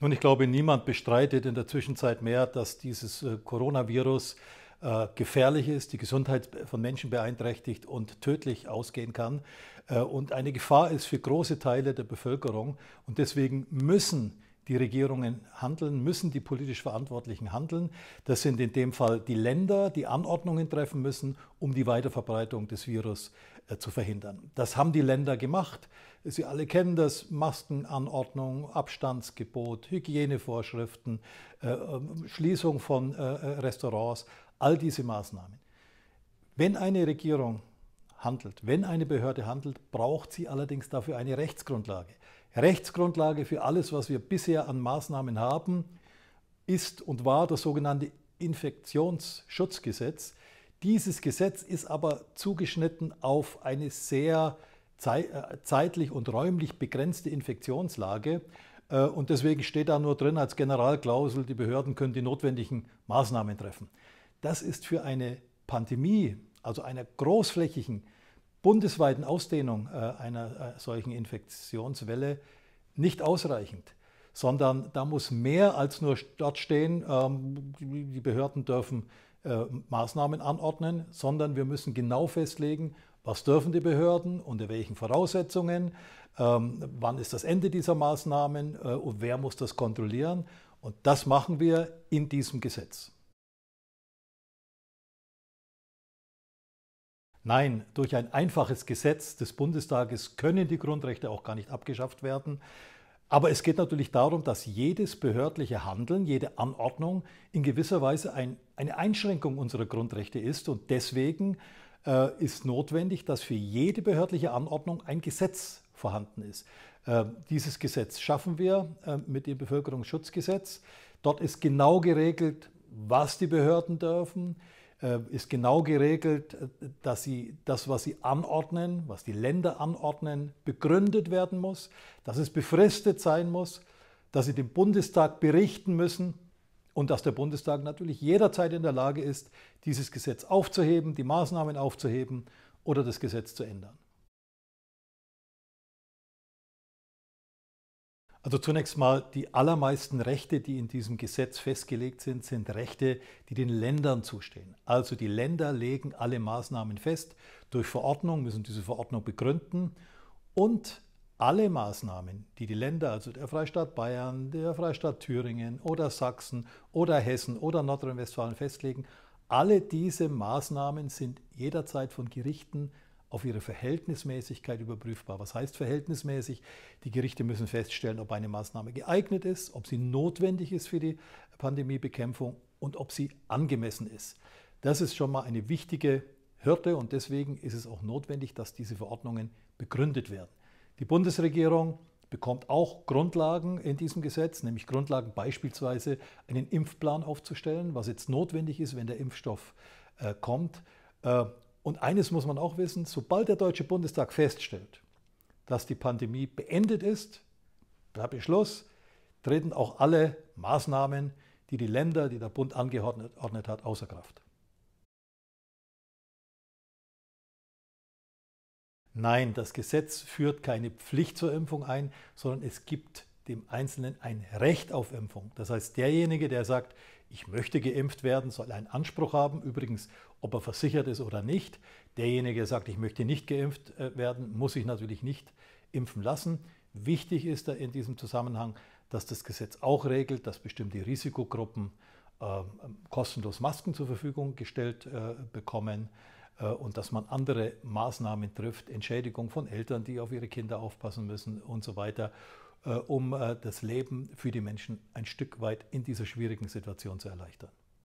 Nun, ich glaube, niemand bestreitet in der Zwischenzeit mehr, dass dieses äh, Coronavirus äh, gefährlich ist, die Gesundheit von Menschen beeinträchtigt und tödlich ausgehen kann äh, und eine Gefahr ist für große Teile der Bevölkerung. Und deswegen müssen die Regierungen handeln, müssen die politisch Verantwortlichen handeln. Das sind in dem Fall die Länder, die Anordnungen treffen müssen, um die Weiterverbreitung des Virus äh, zu verhindern. Das haben die Länder gemacht. Sie alle kennen das, Maskenanordnung, Abstandsgebot, Hygienevorschriften, äh, ähm, Schließung von äh, Restaurants, all diese Maßnahmen. Wenn eine Regierung handelt. Wenn eine Behörde handelt, braucht sie allerdings dafür eine Rechtsgrundlage. Rechtsgrundlage für alles, was wir bisher an Maßnahmen haben, ist und war das sogenannte Infektionsschutzgesetz. Dieses Gesetz ist aber zugeschnitten auf eine sehr äh, zeitlich und räumlich begrenzte Infektionslage. Äh, und deswegen steht da nur drin als Generalklausel, die Behörden können die notwendigen Maßnahmen treffen. Das ist für eine Pandemie also einer großflächigen, bundesweiten Ausdehnung äh, einer äh, solchen Infektionswelle nicht ausreichend, sondern da muss mehr als nur dort stehen, ähm, die Behörden dürfen äh, Maßnahmen anordnen, sondern wir müssen genau festlegen, was dürfen die Behörden, unter welchen Voraussetzungen, ähm, wann ist das Ende dieser Maßnahmen und wer muss das kontrollieren. Und das machen wir in diesem Gesetz. Nein, durch ein einfaches Gesetz des Bundestages können die Grundrechte auch gar nicht abgeschafft werden. Aber es geht natürlich darum, dass jedes behördliche Handeln, jede Anordnung in gewisser Weise ein, eine Einschränkung unserer Grundrechte ist. Und deswegen äh, ist notwendig, dass für jede behördliche Anordnung ein Gesetz vorhanden ist. Äh, dieses Gesetz schaffen wir äh, mit dem Bevölkerungsschutzgesetz. Dort ist genau geregelt, was die Behörden dürfen, äh, ist genau geregelt, äh, dass sie, das, was sie anordnen, was die Länder anordnen, begründet werden muss, dass es befristet sein muss, dass sie dem Bundestag berichten müssen und dass der Bundestag natürlich jederzeit in der Lage ist, dieses Gesetz aufzuheben, die Maßnahmen aufzuheben oder das Gesetz zu ändern. Also zunächst mal, die allermeisten Rechte, die in diesem Gesetz festgelegt sind, sind Rechte, die den Ländern zustehen. Also die Länder legen alle Maßnahmen fest durch Verordnung, müssen diese Verordnung begründen und alle Maßnahmen, die die Länder, also der Freistaat Bayern, der Freistaat Thüringen oder Sachsen oder Hessen oder Nordrhein-Westfalen festlegen, alle diese Maßnahmen sind jederzeit von Gerichten auf ihre Verhältnismäßigkeit überprüfbar. Was heißt verhältnismäßig? Die Gerichte müssen feststellen, ob eine Maßnahme geeignet ist, ob sie notwendig ist für die Pandemiebekämpfung und ob sie angemessen ist. Das ist schon mal eine wichtige Hürde und deswegen ist es auch notwendig, dass diese Verordnungen begründet werden. Die Bundesregierung bekommt auch Grundlagen in diesem Gesetz, nämlich Grundlagen beispielsweise einen Impfplan aufzustellen, was jetzt notwendig ist, wenn der Impfstoff äh, kommt. Äh, und eines muss man auch wissen, sobald der Deutsche Bundestag feststellt, dass die Pandemie beendet ist, bleibt Beschluss, treten auch alle Maßnahmen, die die Länder, die der Bund angeordnet hat, außer Kraft. Nein, das Gesetz führt keine Pflicht zur Impfung ein, sondern es gibt dem Einzelnen ein Recht auf Impfung. Das heißt, derjenige, der sagt, ich möchte geimpft werden, soll einen Anspruch haben, übrigens, ob er versichert ist oder nicht. Derjenige, der sagt, ich möchte nicht geimpft äh, werden, muss sich natürlich nicht impfen lassen. Wichtig ist da in diesem Zusammenhang, dass das Gesetz auch regelt, dass bestimmte Risikogruppen äh, kostenlos Masken zur Verfügung gestellt äh, bekommen äh, und dass man andere Maßnahmen trifft, Entschädigung von Eltern, die auf ihre Kinder aufpassen müssen und so weiter. Äh, um äh, das Leben für die Menschen ein Stück weit in dieser schwierigen Situation zu erleichtern.